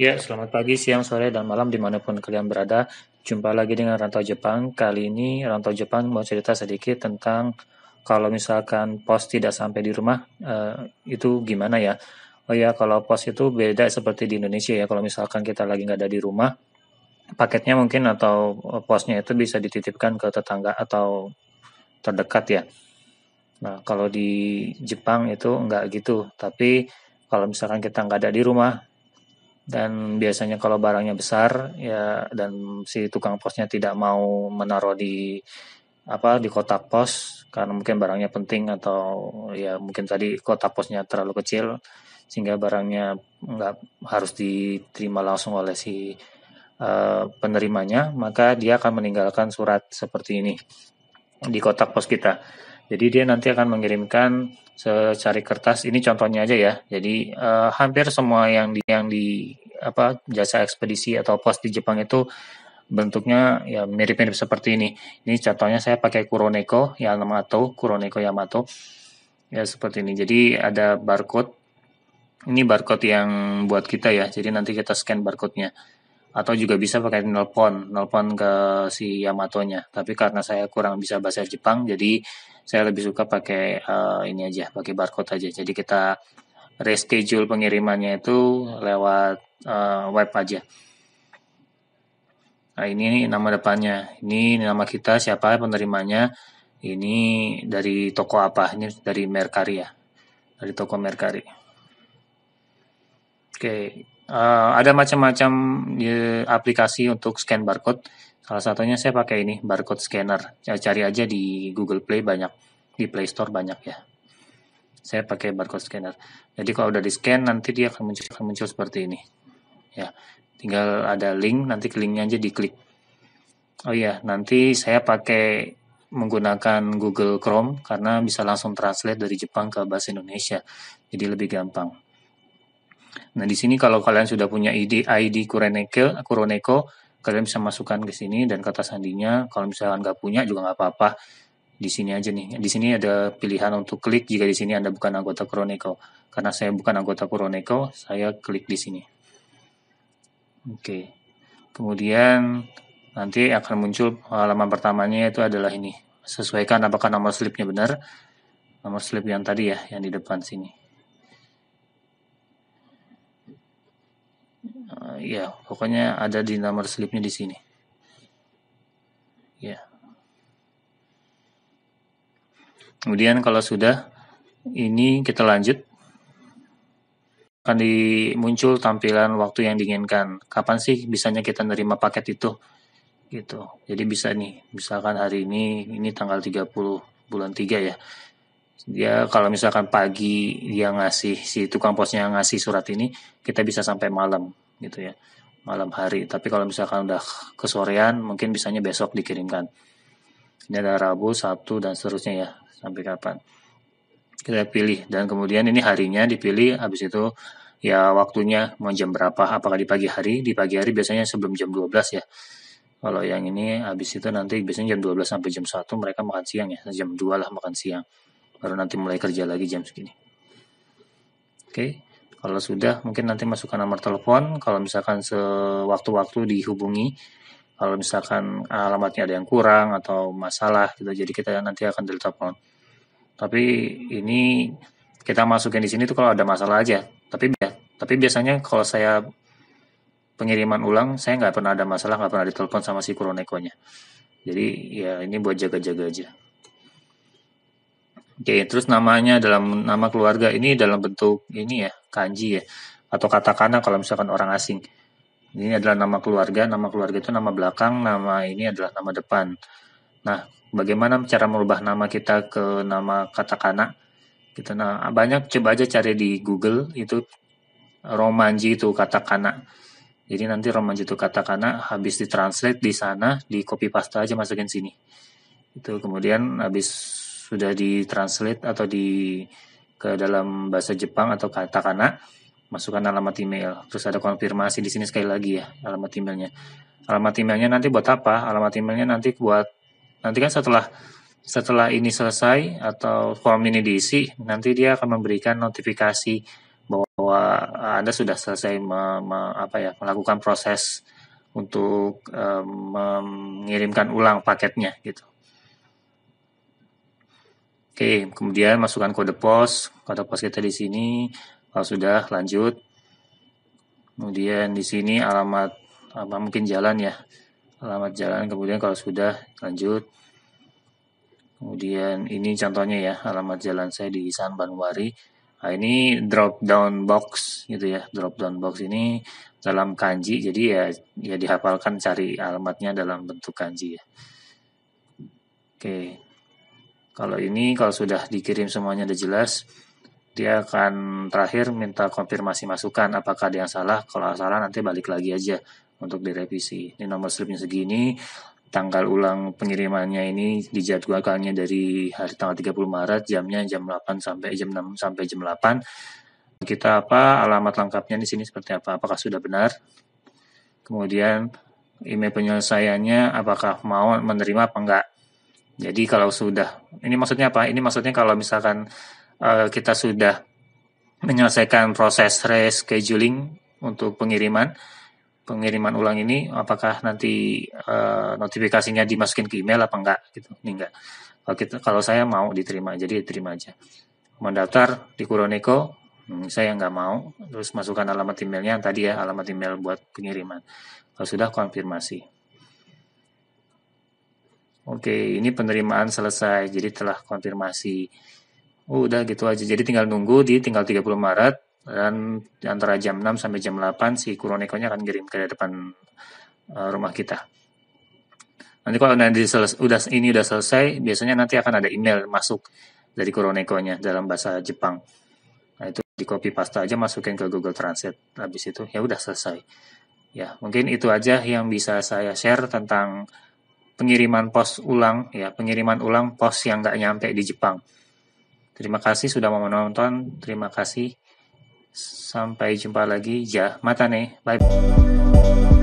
Ya, selamat pagi, siang, sore, dan malam dimanapun kalian berada. Jumpa lagi dengan Rantau Jepang. Kali ini Rantau Jepang mau cerita sedikit tentang kalau misalkan pos tidak sampai di rumah, eh, itu gimana ya? Oh ya, kalau pos itu beda seperti di Indonesia ya. Kalau misalkan kita lagi nggak ada di rumah, paketnya mungkin atau eh, posnya itu bisa dititipkan ke tetangga atau terdekat ya. Nah, kalau di Jepang itu nggak gitu, tapi kalau misalkan kita nggak ada di rumah, dan biasanya kalau barangnya besar ya dan si tukang posnya tidak mau menaruh di apa di kotak pos karena mungkin barangnya penting atau ya mungkin tadi kotak posnya terlalu kecil sehingga barangnya nggak harus diterima langsung oleh si uh, penerimanya maka dia akan meninggalkan surat seperti ini di kotak pos kita jadi dia nanti akan mengirimkan secari kertas. Ini contohnya aja ya. Jadi uh, hampir semua yang di yang di apa jasa ekspedisi atau pos di Jepang itu bentuknya ya mirip-mirip seperti ini. Ini contohnya saya pakai Kuroneko Yamato, Kuroneko Yamato. Ya seperti ini. Jadi ada barcode. Ini barcode yang buat kita ya. Jadi nanti kita scan barcode-nya atau juga bisa pakai nelpon, nelpon ke si Yamato-nya. Tapi karena saya kurang bisa bahasa Jepang, jadi saya lebih suka pakai uh, ini aja, pakai barcode aja. Jadi kita reschedule pengirimannya itu lewat uh, web aja. Nah, ini nama depannya, ini nama kita, siapa penerimanya, ini dari toko apa, ini dari Mercari ya, dari toko Mercari. Oke, uh, ada macam-macam uh, aplikasi untuk scan barcode. Salah satunya saya pakai ini barcode scanner. Saya cari aja di Google Play banyak, di Play Store banyak ya. Saya pakai barcode scanner. Jadi kalau udah di scan nanti dia akan muncul, akan muncul seperti ini. Ya, tinggal ada link. Nanti linknya aja diklik. Oh iya, nanti saya pakai menggunakan Google Chrome karena bisa langsung translate dari Jepang ke bahasa Indonesia. Jadi lebih gampang. Nah, di sini kalau kalian sudah punya ID ID Kureneko, Kuroneko, kalian bisa masukkan ke sini dan kata sandinya. Kalau misalnya nggak punya juga nggak apa-apa. Di sini aja nih. Di sini ada pilihan untuk klik jika di sini Anda bukan anggota Kuroneko. Karena saya bukan anggota Kuroneko, saya klik di sini. Oke. Kemudian nanti akan muncul halaman pertamanya itu adalah ini. Sesuaikan apakah nomor slipnya benar. Nomor slip yang tadi ya, yang di depan sini. uh, ya pokoknya ada di nomor slipnya di sini ya kemudian kalau sudah ini kita lanjut akan muncul tampilan waktu yang diinginkan kapan sih bisanya kita nerima paket itu gitu jadi bisa nih misalkan hari ini ini tanggal 30 bulan 3 ya dia kalau misalkan pagi dia ngasih si tukang posnya ngasih surat ini kita bisa sampai malam gitu ya malam hari tapi kalau misalkan udah kesorean mungkin bisanya besok dikirimkan ini ada Rabu Sabtu dan seterusnya ya sampai kapan kita pilih dan kemudian ini harinya dipilih habis itu ya waktunya mau jam berapa apakah di pagi hari di pagi hari biasanya sebelum jam 12 ya kalau yang ini habis itu nanti biasanya jam 12 sampai jam 1 mereka makan siang ya jam 2 lah makan siang baru nanti mulai kerja lagi jam segini oke okay. Kalau sudah, mungkin nanti masukkan nomor telepon. Kalau misalkan sewaktu-waktu dihubungi, kalau misalkan alamatnya ada yang kurang atau masalah gitu, jadi kita nanti akan telepon. Tapi ini kita masukin di sini tuh kalau ada masalah aja. Tapi ya, tapi biasanya kalau saya pengiriman ulang, saya nggak pernah ada masalah, nggak pernah ditelepon sama si Kuronekonya. Jadi ya ini buat jaga-jaga aja. Oke, terus namanya dalam nama keluarga ini dalam bentuk ini ya, kanji ya, atau katakana kalau misalkan orang asing. Ini adalah nama keluarga, nama keluarga itu nama belakang, nama ini adalah nama depan. Nah, bagaimana cara merubah nama kita ke nama katakana? Kita nah banyak coba aja cari di Google itu romanji itu katakana. Jadi nanti romanji itu katakana habis ditranslate di sana, di copy paste aja masukin sini. Itu kemudian habis sudah ditranslate atau di ke dalam bahasa Jepang atau katakana masukkan alamat email terus ada konfirmasi di sini sekali lagi ya alamat emailnya alamat emailnya nanti buat apa alamat emailnya nanti buat nanti kan setelah setelah ini selesai atau form ini diisi nanti dia akan memberikan notifikasi bahwa anda sudah selesai me, me, apa ya melakukan proses untuk um, mengirimkan ulang paketnya gitu Oke, kemudian masukkan kode pos. Kode pos kita di sini. Kalau sudah, lanjut. Kemudian di sini alamat apa mungkin jalan ya. Alamat jalan kemudian kalau sudah lanjut. Kemudian ini contohnya ya, alamat jalan saya di San Banwari. Nah, ini drop down box gitu ya. Drop down box ini dalam kanji jadi ya ya dihafalkan cari alamatnya dalam bentuk kanji ya. Oke. Kalau ini kalau sudah dikirim semuanya udah jelas, dia akan terakhir minta konfirmasi masukan apakah ada yang salah. Kalau salah nanti balik lagi aja untuk direvisi. Ini nomor slipnya segini, tanggal ulang pengirimannya ini dijadwalkannya dari hari tanggal 30 Maret, jamnya jam 8 sampai jam 6 sampai jam 8. Kita apa alamat lengkapnya di sini seperti apa? Apakah sudah benar? Kemudian email penyelesaiannya apakah mau menerima apa enggak? Jadi kalau sudah, ini maksudnya apa? Ini maksudnya kalau misalkan uh, kita sudah menyelesaikan proses rescheduling untuk pengiriman, pengiriman ulang ini apakah nanti uh, notifikasinya dimasukin ke email apa enggak gitu ini enggak kalau, kita, kalau saya mau diterima jadi diterima aja mendaftar di Kuroneko hmm, saya nggak mau terus masukkan alamat emailnya tadi ya alamat email buat pengiriman kalau sudah konfirmasi Oke, ini penerimaan selesai. Jadi telah konfirmasi. Oh, udah gitu aja. Jadi tinggal nunggu di tinggal 30 Maret dan antara jam 6 sampai jam 8 si kuronekonya akan kirim ke depan eh, rumah kita. Nanti kalau nanti selesai, udah ini udah selesai, biasanya nanti akan ada email masuk dari kuronekonya dalam bahasa Jepang. Nah, itu di copy paste aja masukin ke Google Translate. Habis itu ya udah selesai. Ya, mungkin itu aja yang bisa saya share tentang pengiriman pos ulang ya pengiriman ulang pos yang nggak nyampe di Jepang. Terima kasih sudah mau menonton. Terima kasih. Sampai jumpa lagi. Ya, mata nih. Bye.